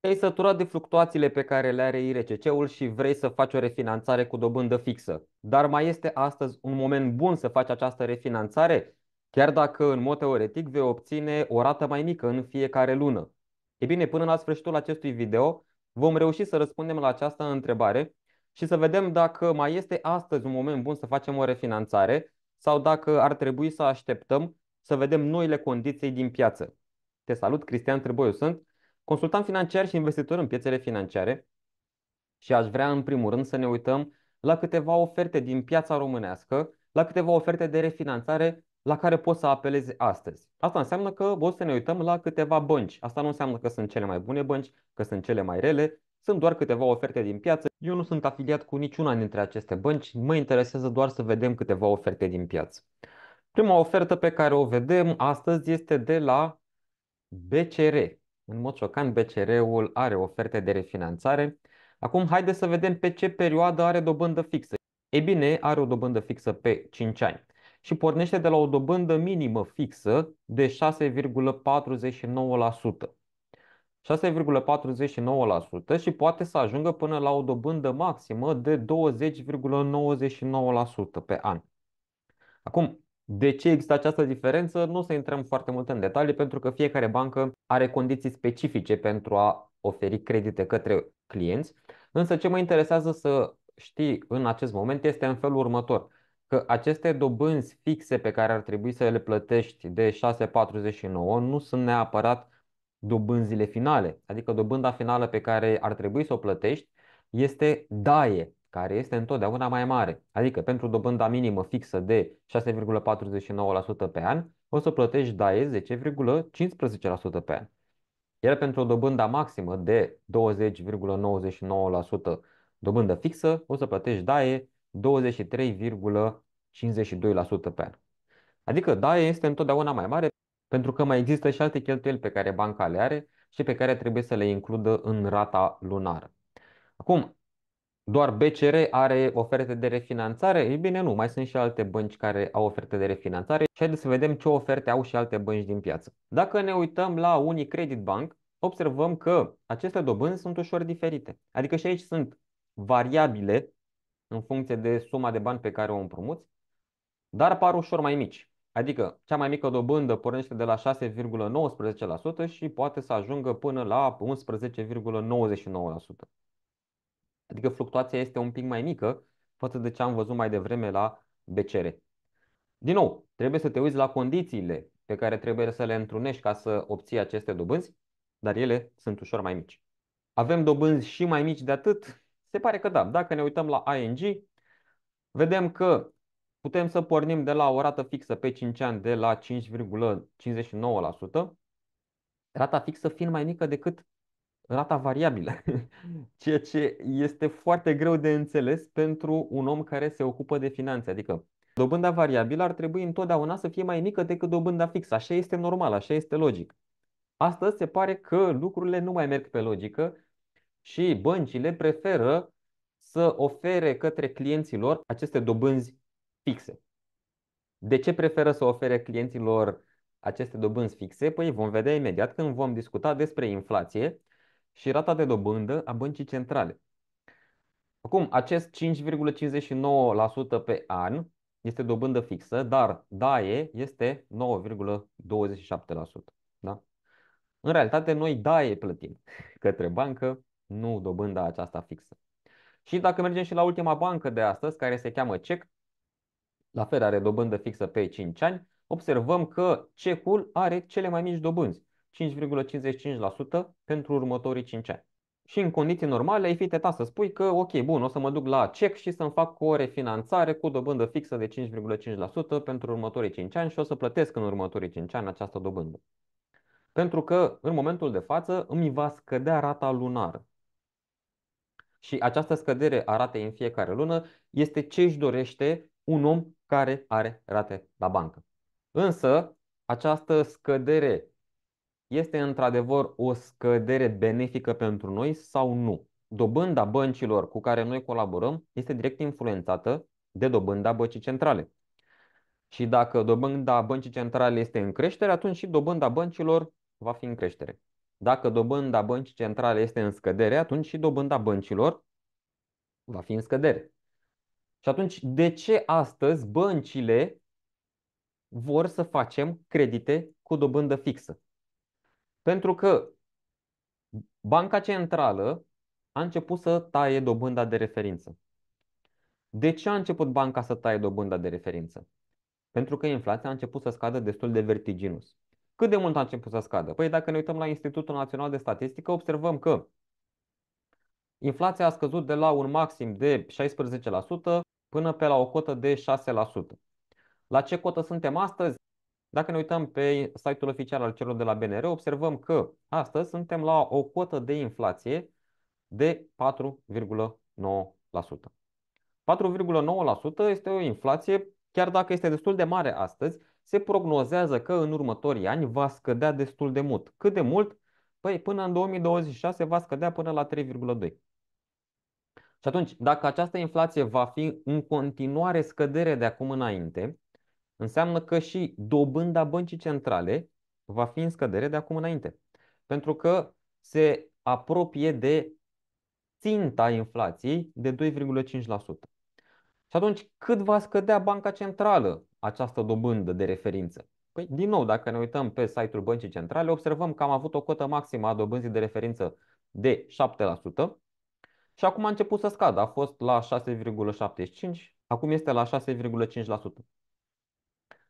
te-ai săturat de fluctuațiile pe care le are IRCC-ul și vrei să faci o refinanțare cu dobândă fixă. Dar mai este astăzi un moment bun să faci această refinanțare, chiar dacă în mod teoretic vei obține o rată mai mică în fiecare lună. E bine, până la sfârșitul acestui video vom reuși să răspundem la această întrebare și să vedem dacă mai este astăzi un moment bun să facem o refinanțare sau dacă ar trebui să așteptăm să vedem noile condiții din piață. Te salut, Cristian Trăboiu sunt consultant financiar și investitor în piețele financiare și aș vrea în primul rând să ne uităm la câteva oferte din piața românească, la câteva oferte de refinanțare la care poți să apelezi astăzi. Asta înseamnă că o să ne uităm la câteva bănci. Asta nu înseamnă că sunt cele mai bune bănci, că sunt cele mai rele, sunt doar câteva oferte din piață. Eu nu sunt afiliat cu niciuna dintre aceste bănci, mă interesează doar să vedem câteva oferte din piață. Prima ofertă pe care o vedem astăzi este de la BCR. În mod șocant, BCR-ul are oferte de refinanțare. Acum, haideți să vedem pe ce perioadă are dobândă fixă. E bine, are o dobândă fixă pe 5 ani și pornește de la o dobândă minimă fixă de 6,49%. 6,49% și poate să ajungă până la o dobândă maximă de 20,99% pe an. Acum, de ce există această diferență? Nu o să intrăm foarte mult în detalii, pentru că fiecare bancă are condiții specifice pentru a oferi credite către clienți. Însă ce mă interesează să știi în acest moment este în felul următor că aceste dobânzi fixe pe care ar trebui să le plătești de 6,49 nu sunt neapărat dobânzile finale, adică dobânda finală pe care ar trebui să o plătești este daie care este întotdeauna mai mare. Adică pentru dobânda minimă fixă de 6,49% pe an, o să plătești DAE 10,15% pe an. Iar pentru o dobândă maximă de 20,99% dobândă fixă, o să plătești DAE 23,52% pe an. Adică DAE este întotdeauna mai mare pentru că mai există și alte cheltuieli pe care banca le are și pe care trebuie să le includă în rata lunară. Acum, doar BCR are oferte de refinanțare? Ei bine, nu, mai sunt și alte bănci care au oferte de refinanțare și haideți să vedem ce oferte au și alte bănci din piață. Dacă ne uităm la Unicredit Bank, observăm că aceste dobânzi sunt ușor diferite. Adică și aici sunt variabile în funcție de suma de bani pe care o împrumuți, dar par ușor mai mici. Adică cea mai mică dobândă pornește de la 6,19% și poate să ajungă până la 11,99%. Adică fluctuația este un pic mai mică față de ce am văzut mai devreme la BCR. Din nou, trebuie să te uiți la condițiile pe care trebuie să le întrunești ca să obții aceste dobânzi, dar ele sunt ușor mai mici. Avem dobânzi și mai mici de atât? Se pare că da. Dacă ne uităm la ING, vedem că putem să pornim de la o rată fixă pe 5 ani de la 5,59%, rata fixă fiind mai mică decât rata variabilă, ceea ce este foarte greu de înțeles pentru un om care se ocupă de finanțe. Adică dobânda variabilă ar trebui întotdeauna să fie mai mică decât dobânda fixă. Așa este normal, așa este logic. Astăzi se pare că lucrurile nu mai merg pe logică și băncile preferă să ofere către clienților aceste dobânzi fixe. De ce preferă să ofere clienților aceste dobânzi fixe? Păi vom vedea imediat când vom discuta despre inflație și rata de dobândă a băncii centrale. Acum, acest 5,59% pe an este dobândă fixă, dar DAE este 9,27%. Da? În realitate, noi DAE plătim către bancă, nu dobânda aceasta fixă. Și dacă mergem și la ultima bancă de astăzi, care se cheamă CEC, la fel are dobândă fixă pe 5 ani, observăm că CEC-ul are cele mai mici dobânzi. 5,55% pentru următorii 5 ani. Și în condiții normale ai fi tentat să spui că, ok, bun, o să mă duc la CEC și să-mi fac o refinanțare cu dobândă fixă de 5,5% pentru următorii 5 ani și o să plătesc în următorii 5 ani această dobândă. Pentru că, în momentul de față, îmi va scădea rata lunară. Și această scădere a ratei în fiecare lună este ce își dorește un om care are rate la bancă. Însă, această scădere este într-adevăr o scădere benefică pentru noi sau nu. Dobânda băncilor cu care noi colaborăm este direct influențată de dobânda băncii centrale. Și dacă dobânda băncii centrale este în creștere, atunci și dobânda băncilor va fi în creștere. Dacă dobânda băncii centrale este în scădere, atunci și dobânda băncilor va fi în scădere. Și atunci, de ce astăzi băncile vor să facem credite cu dobândă fixă? Pentru că Banca Centrală a început să taie dobânda de referință. De ce a început banca să taie dobânda de referință? Pentru că inflația a început să scadă destul de vertiginos. Cât de mult a început să scadă? Păi dacă ne uităm la Institutul Național de Statistică, observăm că inflația a scăzut de la un maxim de 16% până pe la o cotă de 6%. La ce cotă suntem astăzi? Dacă ne uităm pe site-ul oficial al celor de la BNR, observăm că astăzi suntem la o cotă de inflație de 4,9%. 4,9% este o inflație, chiar dacă este destul de mare astăzi, se prognozează că în următorii ani va scădea destul de mult. Cât de mult? Păi până în 2026 va scădea până la 3,2. Și atunci, dacă această inflație va fi în continuare scădere de acum înainte, înseamnă că și dobânda băncii centrale va fi în scădere de acum înainte. Pentru că se apropie de ținta inflației de 2,5%. Și atunci cât va scădea banca centrală această dobândă de referință? Păi, din nou, dacă ne uităm pe site-ul băncii centrale, observăm că am avut o cotă maximă a dobânzii de referință de 7% și acum a început să scadă. A fost la 6,75, acum este la 6,5%.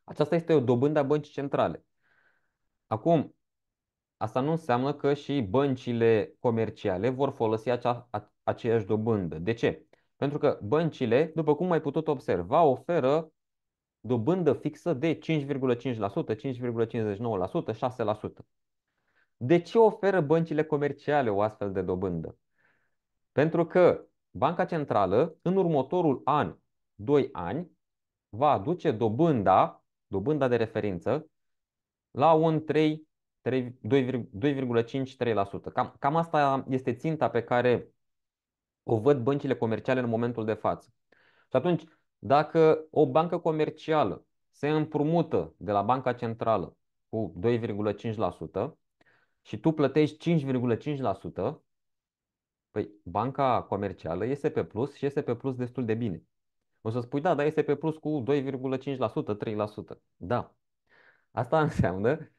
Aceasta este o dobândă a băncii centrale. Acum, asta nu înseamnă că și băncile comerciale vor folosi acea, aceeași dobândă. De ce? Pentru că băncile, după cum ai putut observa, oferă dobândă fixă de 5,5%, 5,59%, 6%. De ce oferă băncile comerciale o astfel de dobândă? Pentru că Banca Centrală, în următorul an, 2 ani, va aduce dobânda dobânda de referință, la un 3, 2,5-3%. Cam, cam asta este ținta pe care o văd băncile comerciale în momentul de față. Și atunci, dacă o bancă comercială se împrumută de la banca centrală cu 2,5% și tu plătești 5,5%, păi banca comercială este pe plus și este pe plus destul de bine. O să spui, da, dar este pe plus cu 2,5%, 3%. Da. Asta înseamnă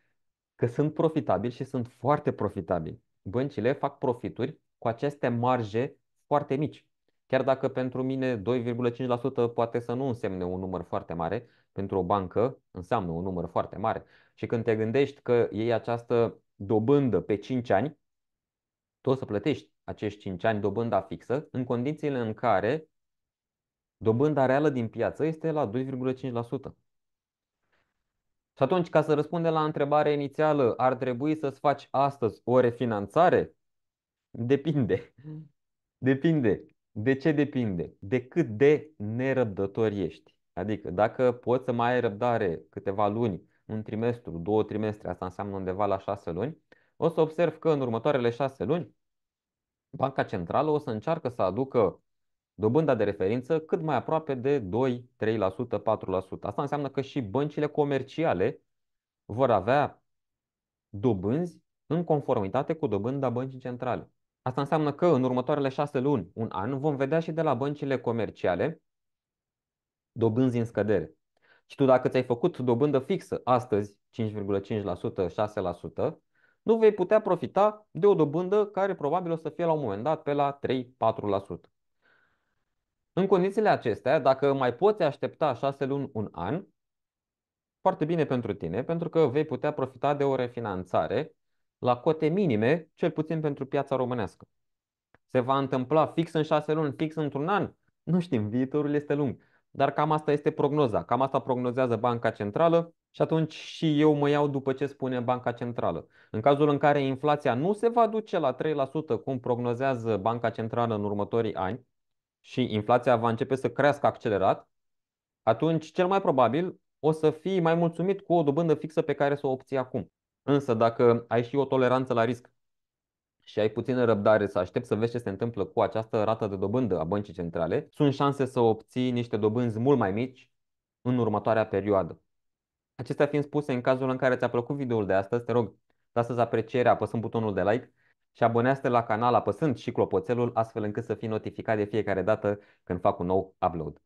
că sunt profitabili și sunt foarte profitabili. Băncile fac profituri cu aceste marje foarte mici. Chiar dacă pentru mine 2,5% poate să nu însemne un număr foarte mare, pentru o bancă înseamnă un număr foarte mare. Și când te gândești că iei această dobândă pe 5 ani, tu o să plătești acești 5 ani dobânda fixă în condițiile în care Dobânda reală din piață este la 2,5%. Și atunci, ca să răspundem la întrebarea inițială, ar trebui să-ți faci astăzi o refinanțare? Depinde. Depinde. De ce depinde? De cât de nerăbdător ești. Adică dacă poți să mai ai răbdare câteva luni, un trimestru, două trimestre, asta înseamnă undeva la șase luni, o să observ că în următoarele șase luni Banca Centrală o să încearcă să aducă dobânda de referință cât mai aproape de 2, 3%, 4%. Asta înseamnă că și băncile comerciale vor avea dobânzi în conformitate cu dobânda băncii centrale. Asta înseamnă că în următoarele șase luni, un an, vom vedea și de la băncile comerciale dobânzi în scădere. Și tu dacă ți-ai făcut dobândă fixă astăzi 5,5%, 6%, nu vei putea profita de o dobândă care probabil o să fie la un moment dat pe la 3-4%. În condițiile acestea, dacă mai poți aștepta șase luni, un an, foarte bine pentru tine, pentru că vei putea profita de o refinanțare la cote minime, cel puțin pentru piața românească. Se va întâmpla fix în șase luni, fix într-un an? Nu știm, viitorul este lung. Dar cam asta este prognoza, cam asta prognozează Banca Centrală și atunci și eu mă iau după ce spune Banca Centrală. În cazul în care inflația nu se va duce la 3%, cum prognozează Banca Centrală în următorii ani, și inflația va începe să crească accelerat, atunci cel mai probabil o să fii mai mulțumit cu o dobândă fixă pe care să o obții acum. Însă dacă ai și o toleranță la risc și ai puțină răbdare să aștepți să vezi ce se întâmplă cu această rată de dobândă a băncii centrale, sunt șanse să obții niște dobânzi mult mai mici în următoarea perioadă. Acestea fiind spuse, în cazul în care ți-a plăcut videoul de astăzi, te rog, lasă-ți aprecierea apăsând butonul de like și abonează-te la canal apăsând și clopoțelul astfel încât să fii notificat de fiecare dată când fac un nou upload.